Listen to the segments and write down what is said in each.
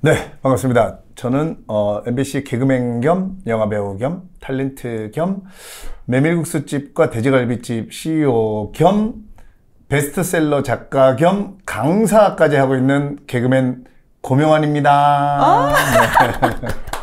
네, 반갑습니다. 저는 어, MBC 개그맨 겸 영화배우 겸 탤런트 겸 메밀국수집과 돼지갈비집 CEO 겸 베스트셀러 작가 겸 강사까지 하고 있는 개그맨 고명환입니다. 어? 네.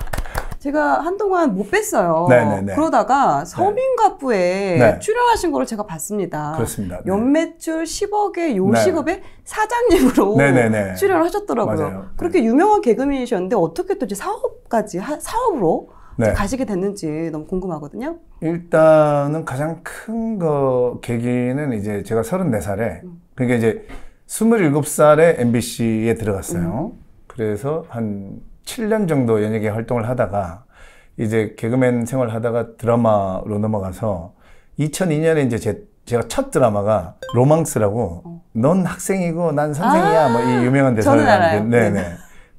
제가 한동안 못 뵀어요. 네네네. 그러다가 네. 서민가부에 네. 출연하신 걸를 제가 봤습니다. 그렇습니다. 네. 연매출 10억의 요식업의 사장님으로 네네네. 출연하셨더라고요. 맞아요. 그렇게 유명한 개그맨이셨는데 어떻게 또 이제 사업까지 하, 사업으로 네. 가시게 됐는지 너무 궁금하거든요. 일단은 가장 큰 거 계기는 이제 제가 34살에 음. 그게니까 이제 27살에 MBC에 들어갔어요. 음. 그래서 한 7년 정도 연예계 활동을 하다가 이제 개그맨 생활 하다가 드라마로 넘어가서 2002년에 이제 제, 제가 첫 드라마가 로망스라고 어. 넌 학생이고 난 선생이야 아뭐이 아, 유명한 대사를 하는데 네네. 네네.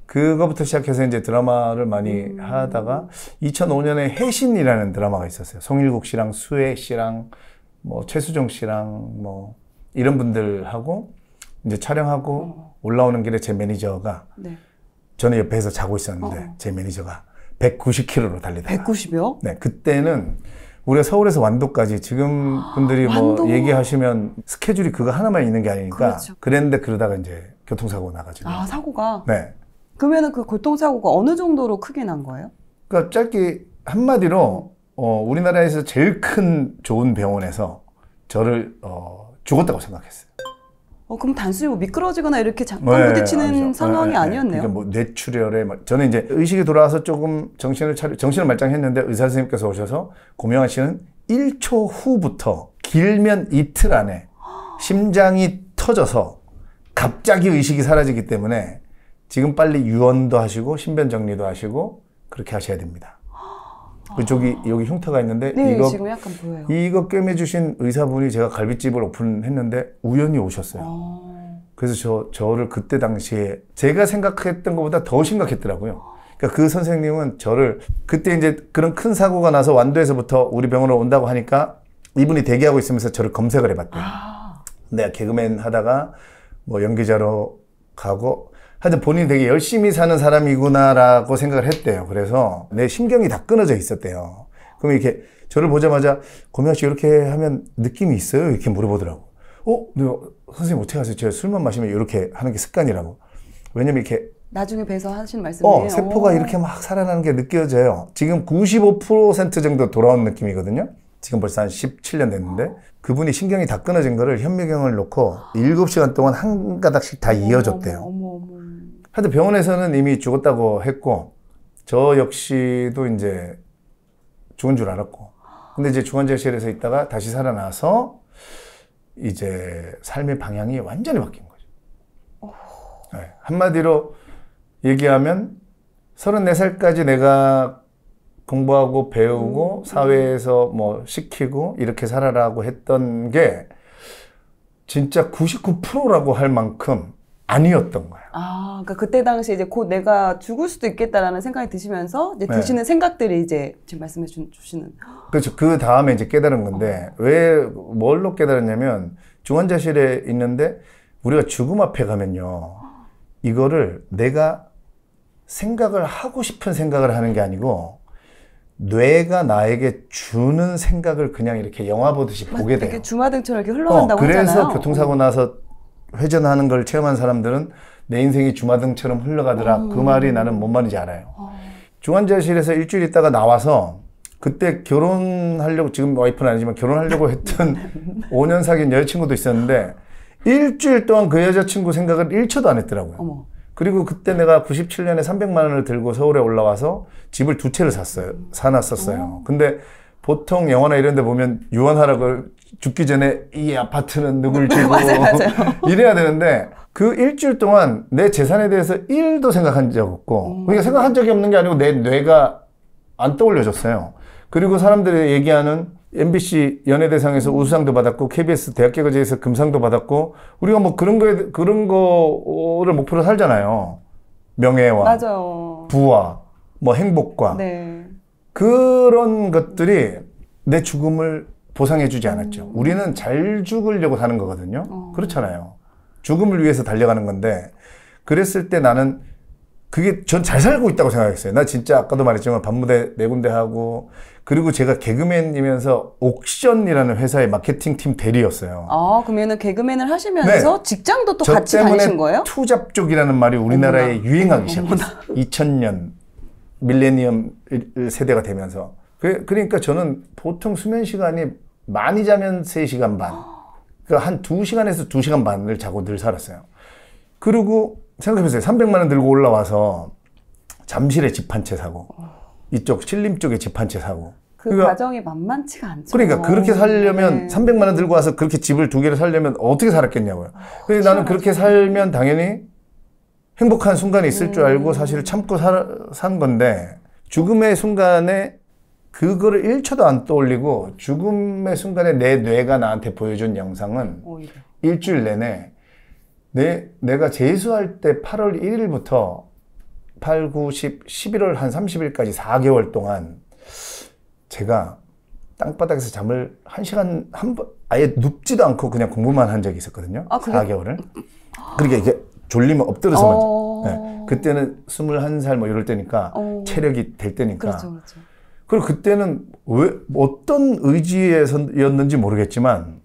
그거부터 시작해서 이제 드라마를 많이 음. 하다가 2005년에 해신이라는 드라마가 있었어요. 송일국 씨랑 수혜 씨랑 뭐 최수종 씨랑 뭐 이런 분들하고 이제 촬영하고 어. 올라오는 길에 제 매니저가 네. 저는 옆에서 자고 있었는데 어. 제 매니저가 190km로 달리다 190이요? 네, 그때는 우리가 서울에서 완도까지 지금 아, 분들이 아, 뭐 완도. 얘기하시면 스케줄이 그거 하나만 있는 게 아니니까 그렇죠. 그랬는데 그러다가 이제 교통사고 나가지고. 아, 사고가? 네. 그러면그 교통사고가 어느 정도로 크게 난 거예요? 그러니까 짧게 한마디로 어, 우리나라에서 제일 큰 좋은 병원에서 저를 어, 죽었다고 생각했어요. 어, 그럼 단순히 뭐 미끄러지거나 이렇게 잠깐 네, 부딪히는 아니죠. 상황이 네, 아니었네요. 그러니까 뭐 뇌출혈에 저는 이제 의식이 돌아와서 조금 정신을 차리 정신을 말짱했는데 의사 선생님께서 오셔서 고명환 씨는 1초 후부터 길면 이틀 안에 심장이 터져서 갑자기 의식이 사라지기 때문에 지금 빨리 유언도 하시고 신변 정리도 하시고 그렇게 하셔야 됩니다. 그쪽이 여기 흉터가 있는데 네, 이거 지금 약간 보여요. 이거 꿰매 주신 의사분이 제가 갈비집을 오픈했는데 우연히 오셨어요. 아. 그래서 저 저를 그때 당시에 제가 생각했던 것보다 더 심각했더라고요. 그러니까 그 선생님은 저를 그때 이제 그런 큰 사고가 나서 완도에서부터 우리 병원으로 온다고 하니까 이분이 대기하고 있으면서 저를 검색을 해봤대요. 아. 내가 개그맨 하다가 뭐 연기자로 가고 하여튼 본인이 되게 열심히 사는 사람이구나라고 생각을 했대요. 그래서 내 신경이 다 끊어져 있었대요. 그럼 이렇게 저를 보자마자 고명 씨 이렇게 하면 느낌이 있어요? 이렇게 물어보더라고. 어? 선생님 어떻게 하세요? 제가 술만 마시면 이렇게 하는 게 습관이라고. 왜냐면 이렇게 나중에 배서하시는 말씀이에요. 어, 세포가 오. 이렇게 막 살아나는 게 느껴져요. 지금 95% 정도 돌아온 느낌이거든요. 지금 벌써 한 17년 됐는데 그분이 신경이 다 끊어진 거를 현미경을 놓고 7시간 동안 한 가닥씩 다 이어줬대요. 하여튼 병원에서는 이미 죽었다고 했고 저 역시도 이제 죽은 줄 알았고 근데 이제 중환자실에서 있다가 다시 살아나서 이제 삶의 방향이 완전히 바뀐 거죠. 네. 한마디로 얘기하면 34살까지 내가 공부하고 배우고 음, 음. 사회에서 뭐 시키고 이렇게 살아라고 했던 게 진짜 99%라고 할 만큼 아니었던 거예요. 아, 그러니까 그때 당시 이제 곧 내가 죽을 수도 있겠다라는 생각이 드시면서 이제 네. 드시는 네. 생각들이 이제 지금 말씀해 주, 시는 그렇죠. 그 다음에 이제 깨달은 건데 어. 왜 뭘로 깨달았냐면 중환자실에 있는데 우리가 죽음 앞에 가면요. 이거를 내가 생각을 하고 싶은 생각을 하는 게 아니고 뇌가 나에게 주는 생각을 그냥 이렇게 영화 보듯이 보게 돼요. 이렇게 주마등처럼 이렇게 흘러간다고 어, 그래서 하잖아요. 교통사고 나서 회전하는 걸 체험한 사람들은 내 인생이 주마등처럼 흘러가더라. 오. 그 말이 나는 뭔 말인지 알아요. 오. 어. 중환자실에서 일주일 있다가 나와서 그때 결혼하려고 지금 와이프는 아니지만 결혼하려고 했던 5년 사귄 여자친구도 있었는데 일주일 동안 그 여자친구 생각을 1초도 안 했더라고요. 어머. 그리고 그때 내가 97년에 300만 원을 들고 서울에 올라와서 집을 두 채를 샀어요. 사놨었어요. 근데 보통 영화나 이런 데 보면 유언하라고 죽기 전에 이 아파트는 누굴 주고 이래야 되는데 그 일주일 동안 내 재산에 대해서 1도 생각한 적 없고 음. 그러니까 생각한 적이 없는 게 아니고 내 뇌가 안 떠올려졌어요. 그리고 사람들이 얘기하는 MBC 연예대상에서 우수상도 받았고 KBS 대학개그제에서 금상도 받았고 우리가 뭐 그런 거에 그런 거를 목표로 살잖아요. 명예와 맞아요. 부와 뭐 행복과 네. 그런 것들이 내 죽음을 보상해주지 않았죠. 음. 우리는 잘 죽으려고 사는 거거든요. 어. 그렇잖아요. 죽음을 위해서 달려가는 건데, 그랬을 때 나는 그게 전 잘 살고 있다고 생각했어요. 나 진짜 아까도 말했지만 반무대 네 군데 하고, 그리고 제가 개그맨이면서 옥션이라는 회사의 마케팅팀 대리였어요. 아, 그러면은 개그맨을 하시면서 네. 직장도 또 같이 다니신 거예요? 투잡 쪽이라는 말이 우리나라에 어머나. 유행하기 시작했어요. 2000년 밀레니엄 세대가 되면서. 그, 그러니까 저는 보통 수면 시간이 많이 자면 3시간 반. 아. 그러니까 한 2시간에서 2시간 반을 자고 늘 살았어요. 그리고 생각해보세요. 300만 원 들고 올라와서 잠실에 집 한 채 사고 이쪽 신림 쪽에 집 한 채 사고 그 그러니까, 과정이 만만치가 않죠. 그러니까 그렇게 살려면 네. 300만 원 들고 와서 그렇게 집을 두 개를 살려면 어떻게 살았겠냐고요. 그래 나는 그렇게 살면 당연히 행복한 순간이 있을 음. 줄 알고 사실 참고 사, 산 건데 죽음의 순간에 그거를 1초도 안 떠올리고 죽음의 순간에 내 뇌가 나한테 보여준 영상은 오히려. 일주일 내내 내, 내가 재수할 때 8월 1일부터 8, 9, 10, 11월 한 30일까지 4개월 동안 제가 땅바닥에서 잠을 한 시간 한 번 아예 눕지도 않고 그냥 공부만 한 적이 있었거든요. 아, 그게... 4개월을. 그러니까 이게 졸리면 엎드려서만. 어... 네. 그때는 21살 뭐 이럴 때니까 어... 체력이 될 때니까. 그렇죠, 그렇죠. 그리고 그때는 왜, 어떤 의지였는지 모르겠지만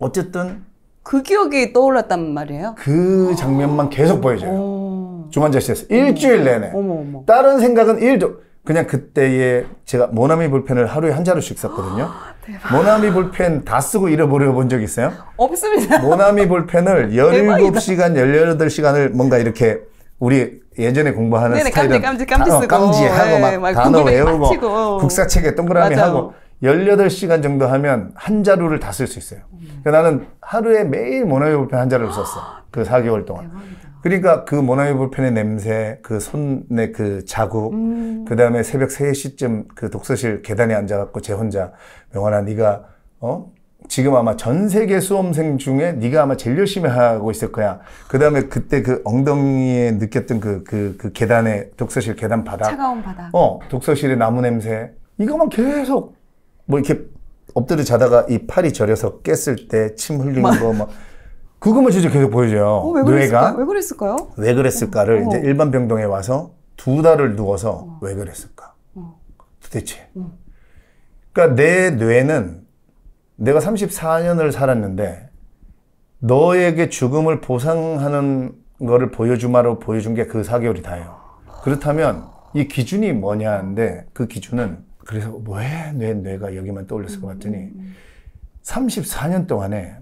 어쨌든 그 기억이 떠올랐단 말이에요. 그 장면만 계속 보여줘요. 어. 주만자씨에서 일주일 내내. 어머, 어머. 다른 생각은 일도 그냥 그때에 제가 모나미 볼펜을 하루에 한 자루씩 썼거든요. 대박. 모나미 볼펜 다 쓰고 잃어버려 본 적 있어요? 없습니다. 모나미 볼펜을 17시간, 18시간을 뭔가 이렇게 우리 예전에 공부하는 네네, 스타일은 깜지, 깜지, 깜지, 어, 깜지 어, 하고 막, 막 단어 외우고 맞히고. 국사책에 동그라미 맞아요. 하고 18시간 정도 하면 한 자루를 다 쓸 수 있어요. 음. 그러니 나는 하루에 매일 모나유불펜 한 자루를 썼어. 그 4개월 동안. 대박이다. 그러니까 그 모나유불펜의 냄새, 그 손의 그 자국, 음. 그 다음에 새벽 3시쯤 그 독서실 계단에 앉아갖고 제 혼자 명환아 네가 어? 지금 아마 전 세계 수험생 중에 네가 아마 제일 열심히 하고 있을 거야. 그 다음에 그때 그 엉덩이에 느꼈던 그, 그, 그 계단에, 독서실 계단 바닥. 차가운 바닥. 어, 독서실의 나무 냄새. 이거만 계속 뭐 이렇게 엎드려 자다가 이 팔이 저려서 깼을 때 침 흘리는 거 막. 그것만 진짜 계속 보여줘요. 어, 왜 뇌가. 왜 그랬을까요? 왜 그랬을까를 어, 어. 이제 일반 병동에 와서 두 달을 누워서 어. 왜 그랬을까? 어. 도대체. 어. 그러니까 내 뇌는 내가 34년을 살았는데 너에게 죽음을 보상하는 거를 보여주마로 보여준 게 그 4개월이 다예요. 그렇다면 이 기준이 뭐냐인데 그 기준은 그래서 왜 뇌, 뇌가 여기만 떠올렸을 것 같더니 34년 동안에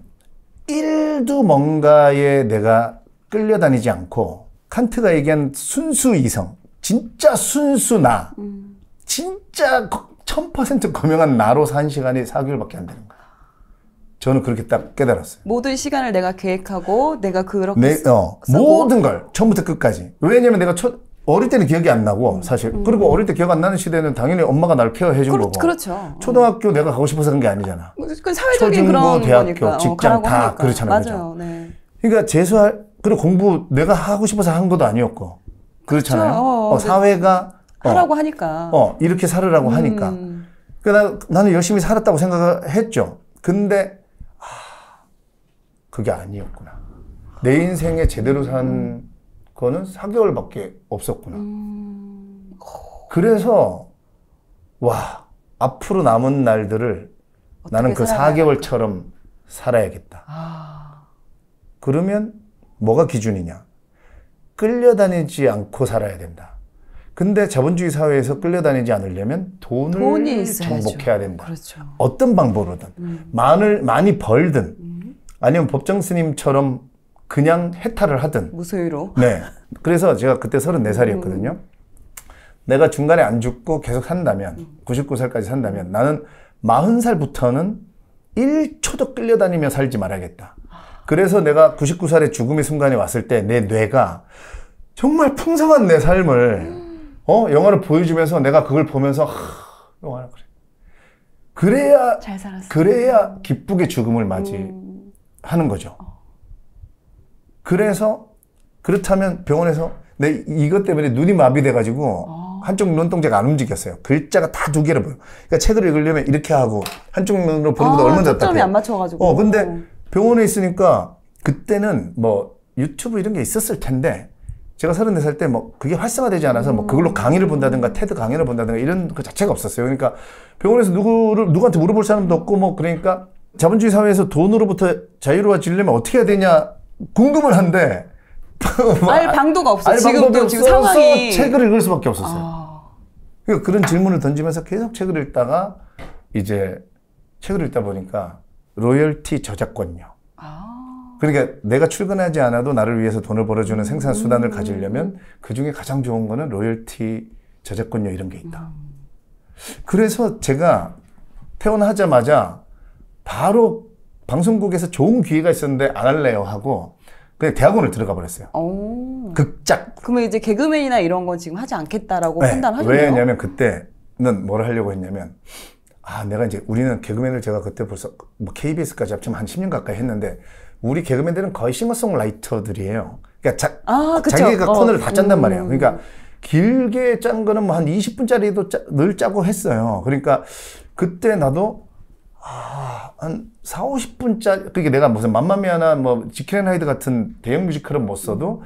1도 뭔가에 내가 끌려다니지 않고 칸트가 얘기한 순수 이성, 진짜 순수 나, 음. 진짜 1000% 검명한 나로 산 시간이 4개월밖에 안 되는 거야. 저는 그렇게 딱 깨달았어요. 모든 시간을 내가 계획하고 내가 그렇게 내, 어, 모든 걸 처음부터 끝까지. 왜냐면 내가 첫 어릴 때는 기억이 안 나고 음. 사실 음. 그리고 어릴 때 기억 안 나는 시대는 당연히 엄마가 날 케어해 준 그렇, 거고 그렇죠. 초등학교 음. 내가 가고 싶어서 간 게 아니잖아. 뭐, 그 사회적인 초중고, 그런 대학교, 거니까. 어, 직장 어, 다 하니까. 그렇잖아요. 맞아요. 네. 그러니까 재수할 그리고 공부 내가 하고 싶어서 한 것도 아니었고 그렇잖아요. 그렇죠. 어, 어, 어 네. 사회가 하라고 하니까. 어 이렇게 살으라고 음. 하니까. 그러니까 나, 나는 열심히 살았다고 생각을 했죠. 근데 그게 아니었구나. 내 인생에 제대로 산 음. 거는 4개월밖에 없었구나. 음. 그래서 와 앞으로 남은 날들을 나는 그 4개월처럼 살아야겠다. 아. 그러면 뭐가 기준이냐? 끌려다니지 않고 살아야 된다. 근데 자본주의 사회에서 끌려다니지 않으려면 돈을 정복해야 된다. 그렇죠. 어떤 방법으로든 음. 많을 많이 벌든 아니면 법정 스님처럼 그냥 해탈을 하든 무소유로. 네. 그래서 제가 그때 34살이었거든요. 음. 내가 중간에 안 죽고 계속 산다면 99살까지 음. 산다면 나는 40살부터는 1초도 끌려다니며 살지 말아야겠다. 그래서 내가 99살의 죽음의 순간이 왔을 때 내 뇌가 정말 풍성한 내 삶을 어 영화를 보여주면서 내가 그걸 보면서 하, 영화를 그래. 그래야 그래야 기쁘게 죽음을 맞이 음. 하는 거죠. 그래서 그렇다면 병원에서 내 이것 때문에 눈이 마비돼 가지고 아. 한쪽 눈동자가 안 움직였어요. 글자가 다 두 개로 보여. 그러니까 책을 읽으려면 이렇게 하고 한쪽 눈으로 보는 것도 아, 얼마나 답답해. 초점이 안 맞춰가지고. 어, 근데 어. 병원에 있으니까 그때는 뭐 유튜브 이런 게 있었을 텐데 제가 34살 때 뭐 그게 활성화되지 않아서 뭐 그걸로 음. 강의를 본다든가 테드 강의를 본다든가 이런 그 자체가 없었어요. 그러니까 병원에서 누구를 누구한테 물어볼 사람도 없고 뭐 그러니까 자본주의 사회에서 돈으로부터 자유로워지려면 어떻게 해야 되냐 궁금을 한데 뭐 알 방도가 없어. 알 지금도 없어. 지금 상황이 책을 읽을 수밖에 없었어요. 아... 그러니까 그런 질문을 던지면서 계속 책을 읽다가 이제 책을 읽다 보니까 로열티 저작권료. 아. 그러니까 내가 출근하지 않아도 나를 위해서 돈을 벌어주는 생산 수단을 음. 가지려면 그 중에 가장 좋은 거는 로열티 저작권료 이런 게 있다. 음. 그래서 제가 퇴원하자마자 바로 방송국에서 좋은 기회가 있었는데 안 할래요 하고 그냥 대학원을 들어가 버렸어요. 오. 극작. 그러면 이제 개그맨이나 이런 건 지금 하지 않겠다라고 네. 판단하셨네요. 왜냐면 그때는 뭘 하려고 했냐면 아 내가 이제 우리는 개그맨을 제가 그때 벌써 뭐 KBS까지 합치면 한 10년 가까이 했는데 우리 개그맨들은 거의 싱어송라이터들이에요. 그러니까 자, 아, 기가 어. 코너를 다 짠단 음. 말이에요. 그러니까 길게 짠 거는 뭐 한 20분짜리도 짜, 늘 짜고 했어요. 그러니까 그때 나도 아, 한 4, 50분짜리, 그게 그러니까 내가 무슨 맘마미아나 뭐 지켄 하이드 같은 대형 뮤지컬은 못 써도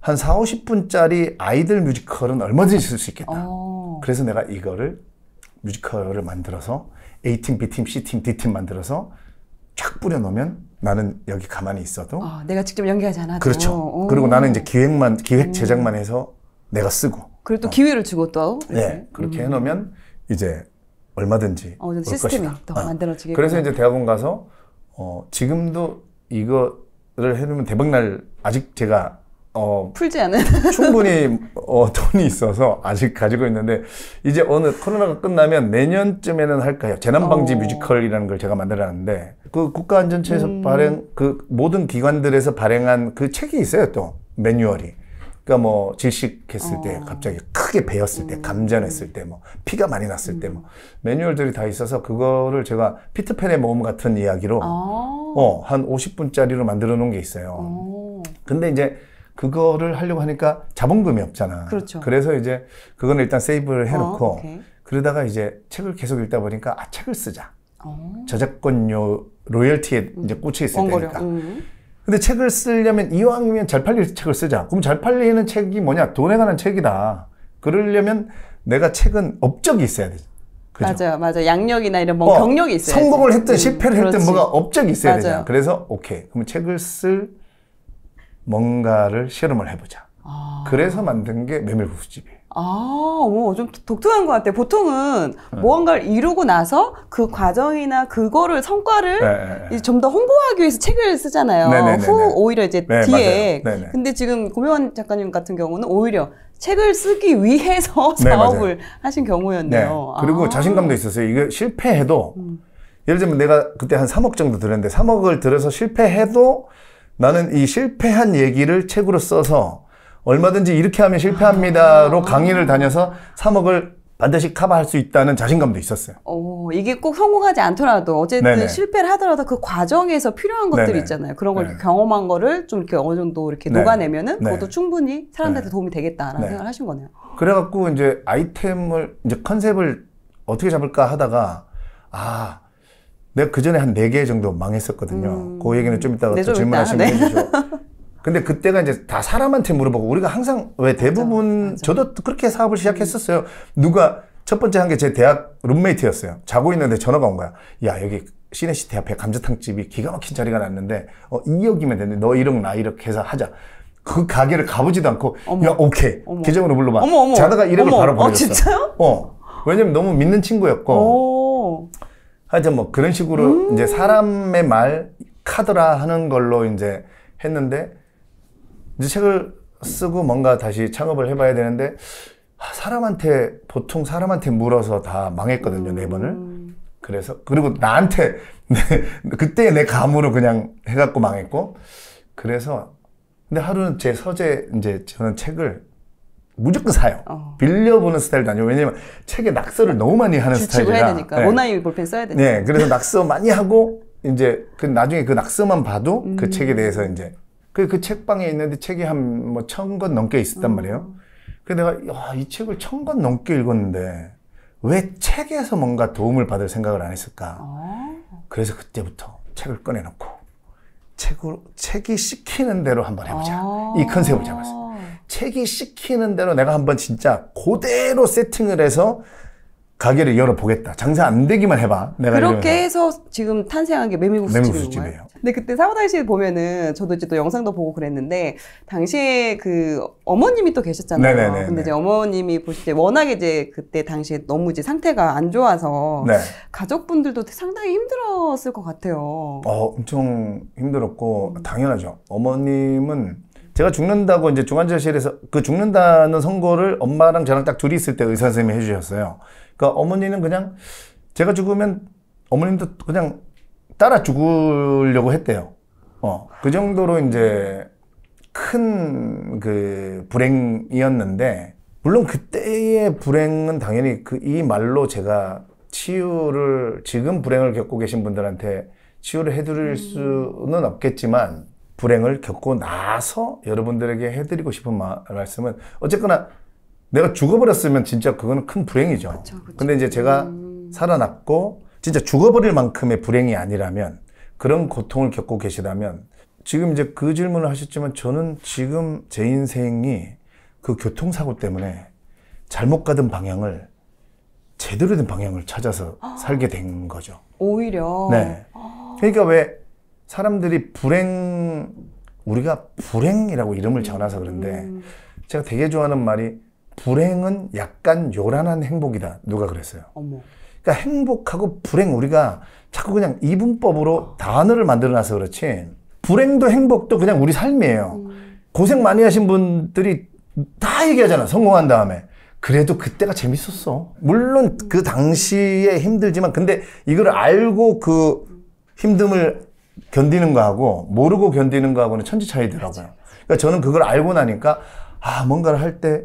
한 4, 50분짜리 아이들 뮤지컬은 얼마든지 쓸 수 있겠다. 오. 어. 그래서 내가 이거를 뮤지컬을 만들어서 A팀, B팀, C팀, D팀 만들어서 쫙 뿌려놓으면 나는 여기 가만히 있어도 어, 내가 직접 연기하지 않아도 그렇죠. 오. 그리고 나는 이제 기획만 기획 음. 제작만 해서 내가 쓰고 그리고 또 어. 기회를 주고 또 네, 그렇게 음. 해놓으면 이제 얼마든지 어, 올 시스템이 것이다. 아. 만들어지게. 그래서 이제 대학원 가서 어, 지금도 이거를 해놓으면 대박날 아직 제가 어, 풀지 않은 충분히 어, 돈이 있어서 아직 가지고 있는데 이제 어느 코로나가 끝나면 내년쯤에는 할까요? 재난방지 어. 뮤지컬이라는 걸 제가 만들어놨는데 그 국가안전처에서 음. 발행 그 모든 기관들에서 발행한 그 책이 있어요 또 매뉴얼이 그러니까 뭐 질식했을 어. 때 갑자기 크게 베었을 때 음. 감전했을 때뭐 피가 많이 났을 때뭐 음. 매뉴얼들이 다 있어서 그거를 제가 피트팬의 모험 같은 이야기로 어. 어, 한 50분짜리로 만들어 놓은 게 있어요. 어. 근데 이제 그거를 하려고 하니까 자본금이 없잖아. 그렇죠. 그래서 이제 그거는 일단 세이브를 어, 해놓고 그러다가 이제 책을 계속 읽다 보니까 아 책을 쓰자. 어. 저작권료 로열티에 음. 이제 꽂혀 있을 원고니까 음. 근데 책을 쓰려면 이왕이면 잘 팔릴 책을 쓰자. 그럼 잘 팔리는 책이 뭐냐? 돈에 관한 책이다. 그러려면 내가 책은 업적이 있어야 되죠. 그죠? 맞아요, 맞아요. 양력이나 이런 뭐 어, 경력이 있어요. 성공을 했든 음, 실패를 했든 그렇지. 뭐가 업적이 있어야 되잖아. 그래서 오케이, 그럼 책을 쓸 뭔가를 실험을 해보자. 아... 그래서 만든 게 메밀국수집이에요. 아, 뭐 좀 독특한 것 같아요. 보통은 네. 무언가를 이루고 나서 그 과정이나 그거를 성과를 네. 네, 네. 좀더 홍보하기 위해서 책을 쓰잖아요. 네, 후 오히려 이제 뒤에. 근데 지금 고명환 작가님 같은 경우는 오히려 책을 쓰기 위해서 작업을 하신 경우였네요. 그리고 아. 자신감도 있었어요. 이게 실패해도 음. 예를 들면 내가 그때 한 3억 정도 들었는데 3억을 들어서 실패해도 나는 이 실패한 얘기를 책으로 써서 얼마든지 이렇게 하면 실패합니다로 아. 강의를 다녀서 3억을 반드시 커버할 수 있다는 자신감도 있었어요. 어, 이게 꼭 성공하지 않더라도 어쨌든 네네. 실패를 하더라도 그 과정에서 필요한 것들 네네. 있잖아요. 그런 걸 네네. 경험한 거를 좀 이렇게 어느 정도 이렇게 네. 녹아내면은 네. 그것도 충분히 사람들한테 네. 도움이 되겠다라는 생각을 하신 거네요. 그래갖고 이제 아이템을 이제 컨셉을 어떻게 잡을까 하다가 아 내가 그 전에 한네개 정도 망했었거든요. 음... 그 얘기는 좀 이따가 또 질문하시면 네. 해주 근데 그때가 이제 다 사람한테 물어보고 우리가 항상 왜 대부분 맞아, 맞아. 저도 그렇게 사업을 시작했었어요. 누가 첫 번째 한 게 제 대학 룸메이트였어요. 자고 있는데 전화가 온 거야. 야 여기 시내시티 앞에 감자탕집이 기가 막힌 자리가 났는데 어 2억이면 되는데 너 이름 나 이렇게 해서 하자. 그 가게를 가보지도 않고 어머. 야 오케이 어머. 계정으로 불러봐. 어머, 어머. 자다가 이름을 바로 보내줬어. 어, 진짜요? 어. 왜냐면 너무 믿는 친구였고. 오. 하여튼 뭐 그런 식으로 음. 이제 사람의 말 카더라 하는 걸로 이제 했는데 이제 책을 쓰고 뭔가 다시 창업을 해봐야 되는데 아, 사람한테 보통 사람한테 물어서 다 망했거든요 음. 네 번을 그래서 그리고 나한테 네, 그때 내 감으로 그냥 해갖고 망했고 그래서 근데 하루는 제 서재 이제 저는 책을 무조건 사요. 어. 빌려보는 스타일도 아니고 왜냐면 책에 낙서를 너무 많이 하는 스타일이라. 해 네. 원아이 볼펜 써야 되니까. 네, 그래서 낙서 많이 하고 이제 그 나중에 그 낙서만 봐도 그 음. 그 책에 대해서 이제 그, 그 책방에 있는데 책이 한 뭐 천 권 넘게 있었단 음. 말이에요. 그 내가, 야, 이 책을 천 권 넘게 읽었는데, 왜 책에서 뭔가 도움을 받을 생각을 안 했을까? 어. 그래서 그때부터 책을 꺼내놓고, 책으로, 책이 시키는 대로 한번 해보자. 이 어. 컨셉을 잡았어요. 책이 시키는 대로 내가 한번 진짜 그대로 세팅을 해서 가게를 열어보겠다. 장사 안 되기만 해봐. 내가 그렇게 해서 지금 탄생한 게 메밀국수집이에요. 근데 그때 사고 당시에 보면은 저도 이제 또 영상도 보고 그랬는데 당시에 그 어머님이 또 계셨잖아요. 네네네네. 근데 이제 어머님이 보실 때 워낙에 이제 그때 당시에 너무 이제 상태가 안 좋아서 네. 가족분들도 상당히 힘들었을 것 같아요. 어, 엄청 힘들었고 음. 당연하죠. 어머님은 제가 죽는다고 이제 중환자실에서 그 죽는다는 선고를 엄마랑 저랑 딱 둘이 있을 때 의사 선생님이 해주셨어요. 그러니까 어머니는 그냥 제가 죽으면 어머님도 그냥 따라 죽으려고 했대요. 어, 그 정도로 이제 큰 그 불행이었는데, 물론 그때의 불행은 당연히 그 이 말로 제가 치유를, 지금 불행을 겪고 계신 분들한테 치유를 해드릴 음. 수는 없겠지만, 불행을 겪고 나서 여러분들에게 해드리고 싶은 마, 말씀은, 어쨌거나 내가 죽어버렸으면 진짜 그거는큰 불행이죠. 그쵸, 그쵸. 근데 이제 제가 음. 살아났고 진짜 죽어버릴 만큼의 불행이 아니라면 그런 고통을 겪고 계시다면 지금 이제 그 질문을 하셨지만 저는 지금 제 인생이 그 교통사고 때문에 잘못 가던 방향을 제대로 된 방향을 찾아서 아... 살게 된 거죠. 오히려. 네. 아. 그러니까 왜 사람들이 불행 우리가 불행이라고 이름을 음. 전해서 그런데 음... 제가 되게 좋아하는 말이 불행은 약간 요란한 행복이다. 누가 그랬어요. 어머. 그러니까 행복하고 불행 우리가 자꾸 그냥 이분법으로 아. 단어를 만들어놔서 그렇지 불행도 행복도 그냥 우리 삶이에요. 음. 고생 많이 하신 분들이 다 얘기하잖아. 성공한 다음에. 그래도 그때가 재밌었어. 물론 그 당시에 힘들지만 근데 이걸 알고 그 힘듦을 견디는 거하고 모르고 견디는 거하고는 천지 차이더라고요. 그러니까 저는 그걸 알고 나니까 아 뭔가를 할때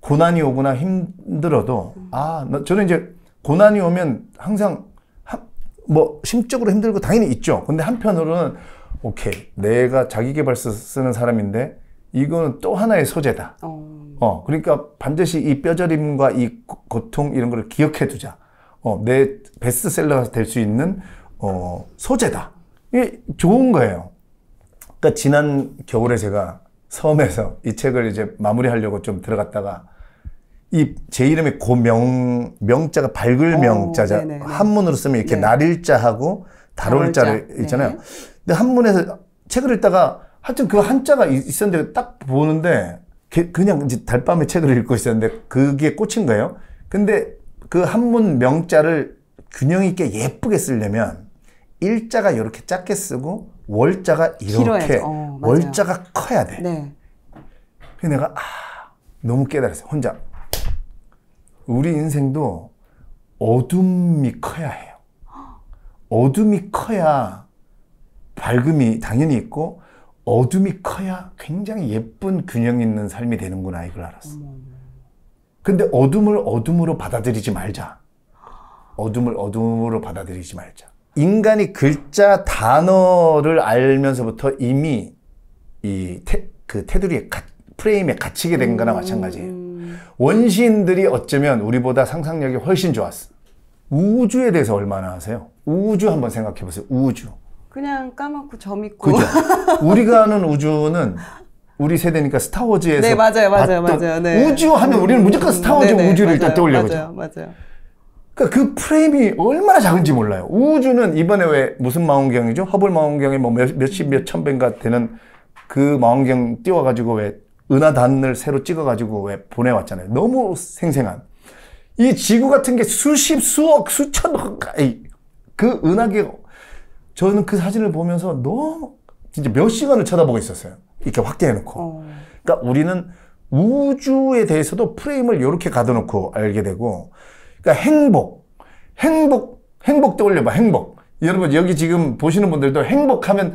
고난이 오거나 힘들어도 아 저는 이제 고난이 오면 항상 하, 뭐 심적으로 힘들고 당연히 있죠. 근데 한편으로는 오케이 내가 자기개발서 쓰는 사람인데 이거는 또 하나의 소재다. 어. 어 그러니까 반드시 이 뼈저림과 이 고통 이런 걸 기억해 두자. 어, 내 베스트셀러가 될 수 있는 어, 소재다. 이게 좋은 거예요. 그러니까 지난 겨울에 제가 섬에서 이 책을 이제 마무리하려고 좀 들어갔다가 이 제 이름이 고명 명자가 밝을 명자자 한문으로 쓰면 이렇게 네. 날일자하고 다롤자를 다롤자. 네. 있잖아요. 네. 근데 한문에서 책을 읽다가 하여튼 그 한자가 있었는데 딱 보는데 그냥 이제 달밤에 책을 읽고 있었는데 그게 꽂힌 거예요. 근데 그 한문 명자를 균형 있게 예쁘게 쓰려면 일자가 이렇게 작게 쓰고 월자가 이렇게 어, 월자가 커야 돼. 네. 그래서 내가 아, 너무 깨달았어 혼자 우리 인생도 어둠이 커야 해요. 어둠이 커야 밝음이 당연히 있고 어둠이 커야 굉장히 예쁜 균형 있는 삶이 되는구나 이걸 알았어. 근데 어둠을 어둠으로 받아들이지 말자. 어둠을 어둠으로 받아들이지 말자. 인간이 글자 단어를 알면서부터 이미 이 태, 그테두리의 가, 프레임에 갇히게 된 거나 음. 마찬가지예요. 원시인들이 어쩌면 우리보다 상상력이 훨씬 좋았어. 우주에 대해서 얼마나 아세요? 우주 한번 생각해 보세요. 우주. 그냥 까맣고 점 있고. 그죠. 우리가 아는 우주는 우리 세대니까 스타워즈에서 네 맞아요 맞아요 맞아요 네. 우주 하면 우리는 무조건 스타워즈 네네, 네, 우주를 맞아요, 일단 떠올려보죠. 맞아요 맞아요. 그러니까 그 프레임이 얼마나 작은지 몰라요. 우주는 이번에 왜 무슨 망원경이죠? 허블 망원경이 뭐 몇, 십 몇천 배인가 되는 그 망원경 띄워가지고 왜 은하단을 새로 찍어가지고 왜 보내왔잖아요. 너무 생생한. 이 지구 같은 게 수십, 수억, 수천억, 그 은하계, 저는 그 사진을 보면서 너무 진짜 몇 시간을 쳐다보고 있었어요. 이렇게 확대해놓고. 어. 그러니까 우리는 우주에 대해서도 프레임을 이렇게 가둬놓고 알게 되고, 그러니까 행복, 행복, 행복 떠올려봐, 행복. 여러분 여기 지금 보시는 분들도 행복하면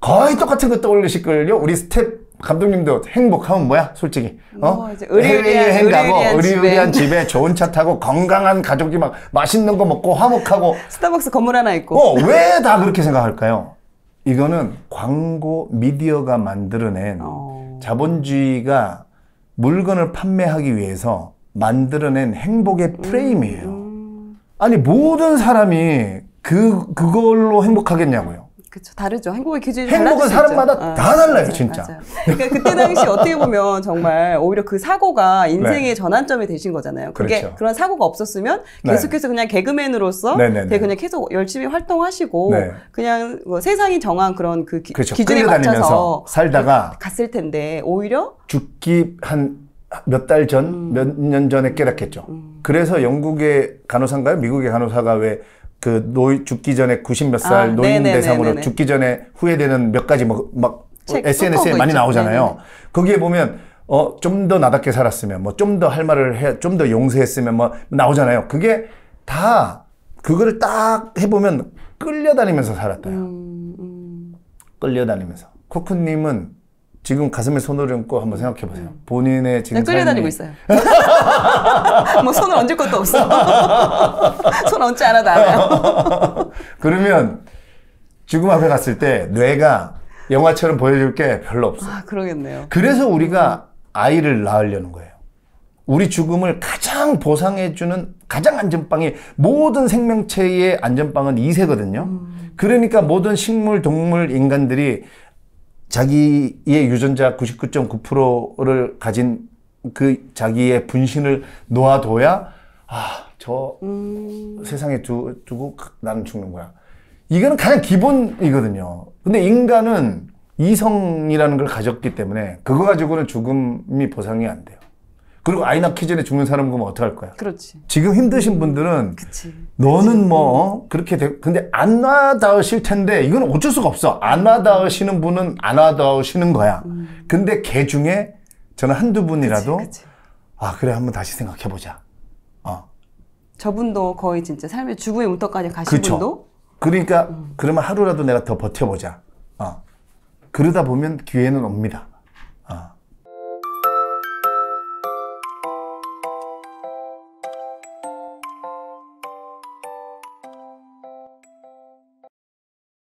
거의 똑같은 거 떠올리실걸요? 우리 스텝 감독님도 행복하면 뭐야? 솔직히 어? 뭐 의리의리한 가고 의리의리한 집에 좋은 차 타고 건강한 가족이 막 맛있는 거 먹고 화목하고 스타벅스 건물 하나 있고 어, 왜 다 그렇게 생각할까요? 이거는 광고 미디어가 만들어낸 어... 자본주의가 물건을 판매하기 위해서 만들어낸 행복의 프레임이에요. 아니 모든 사람이 그 그걸로 행복하겠냐고요. 그렇죠. 다르죠. 행복의 기준이 행복은 사람마다 아, 다 달라요, 맞아요, 진짜. 맞아요. 그러니까 그때 당시 어떻게 보면 정말 오히려 그 사고가 네. 인생의 네. 전환점이 되신 거잖아요. 그게 그렇죠. 그런 사고가 없었으면 네. 계속해서 네. 그냥 개그맨으로서 네, 네, 네, 그냥 계속 열심히 활동하시고 그냥 뭐 세상이 정한 그런 그 기, 그렇죠. 준에 맞춰서 살다가 갔을 텐데 오히려 죽기 한 몇달 전, 몇 년 전에 깨닫겠죠. 그래서 영국의 간호사인가요? 미국의 간호사가 왜그 노인 죽기 전에 90 몇살 아, 노인 네네 대상으로 죽기 전에 후회되는 몇 가지 뭐, 막 SNS에 많이 있죠. 나오잖아요. 네네. 거기에 보면 어, 좀 더 나답게 살았으면, 뭐, 좀 더 할 말을 해, 좀 더 용서했으면, 뭐, 나오잖아요. 그게 다, 그거를 딱 해보면 끌려다니면서 살았대요 음, 음. 끌려다니면서. 코크님은 지금 가슴에 손을 얹고 한번 생각해 보세요. 본인의 지금 네, 끌려다니고 있어요. 뭐 손을 얹을 것도 없어. 손 얹지 않아도 알아요. 그러면 지금 앞에 갔을 때 뇌가 영화처럼 보여줄 게 별로 없어. 아, 그러겠네요. 그래서 우리가 아이를 낳으려는 거예요. 우리 죽음을 가장 보상해주는 가장 안전빵이 모든 생명체의 안전빵은 이세거든요. 음. 그러니까 모든 식물, 동물, 인간들이 자기의 유전자 99.9%를 가진 그 자기의 분신을 놓아둬야 아, 저 음. 세상에 두, 두고 그 나는 죽는 거야. 이거는 가장 기본이거든요. 근데 인간은 이성이라는 걸 가졌기 때문에 그거 가지고는 죽음이 보상이 안 돼요. 그리고 아이 낳기 전에 죽는 사람 은그럼 어떡할 거야? 그렇지. 지금 힘드신 분들은 그치. 너는 뭐, 뭐 그렇게 돼. 근데 안와으실 텐데 이건 어쩔 수가 없어. 안와으시는 분은 안와으시는 거야. 음. 근데 개 중에 저는 한두 분이라도 그치, 아 그래 한번 다시 생각해 보자. 어. 저분도 거의 진짜 삶의 죽음의 문턱까지 가신 그쵸. 분도. 그러니까 음. 그러면 하루라도 내가 더 버텨보자. 어. 그러다 보면 기회는 옵니다.